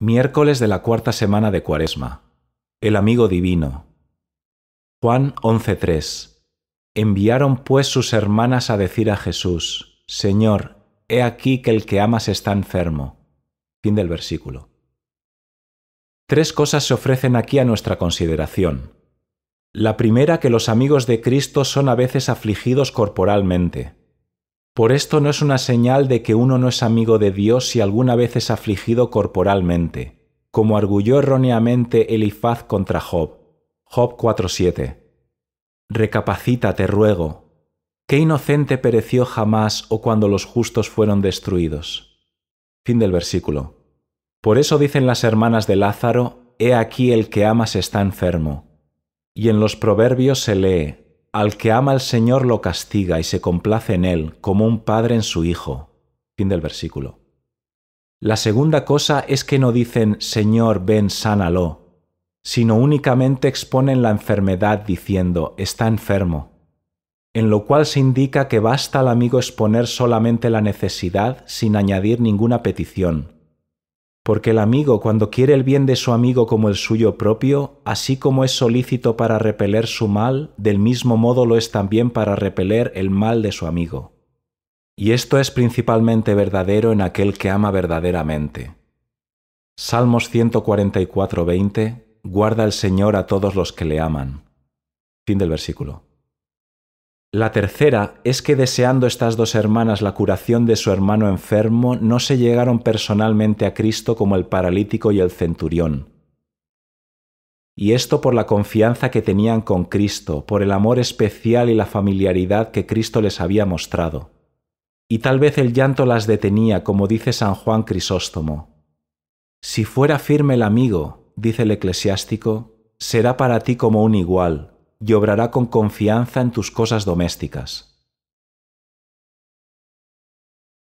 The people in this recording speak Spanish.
Miércoles de la cuarta semana de Cuaresma. El amigo divino. Juan 11:3. Enviaron pues sus hermanas a decir a Jesús, Señor, he aquí que el que amas está enfermo. Fin del versículo. Tres cosas se ofrecen aquí a nuestra consideración. La primera que los amigos de Cristo son a veces afligidos corporalmente. Por esto no es una señal de que uno no es amigo de Dios si alguna vez es afligido corporalmente, como arguyó erróneamente Elifaz contra Job. Job 4.7. Recapacita, te ruego. ¿Qué inocente pereció jamás o cuando los justos fueron destruidos? Fin del versículo. Por eso dicen las hermanas de Lázaro, He aquí el que amas está enfermo. Y en los proverbios se lee, al que ama al Señor lo castiga y se complace en él, como un padre en su hijo. Fin del versículo. La segunda cosa es que no dicen Señor, ven, sánalo, sino únicamente exponen la enfermedad diciendo está enfermo, en lo cual se indica que basta al amigo exponer solamente la necesidad sin añadir ninguna petición, porque el amigo, cuando quiere el bien de su amigo como el suyo propio, así como es solícito para repeler su mal, del mismo modo lo es también para repeler el mal de su amigo. Y esto es principalmente verdadero en aquel que ama verdaderamente. Salmos 144, 20. Guarda el Señor a todos los que le aman. Fin del versículo. La tercera es que deseando estas dos hermanas la curación de su hermano enfermo, no se llegaron personalmente a Cristo como el paralítico y el centurión. Y esto por la confianza que tenían con Cristo, por el amor especial y la familiaridad que Cristo les había mostrado. Y tal vez el llanto las detenía, como dice San Juan Crisóstomo. Si fuera firme el amigo, dice el eclesiástico, será para ti como un igual, y obrará con confianza en tus cosas domésticas.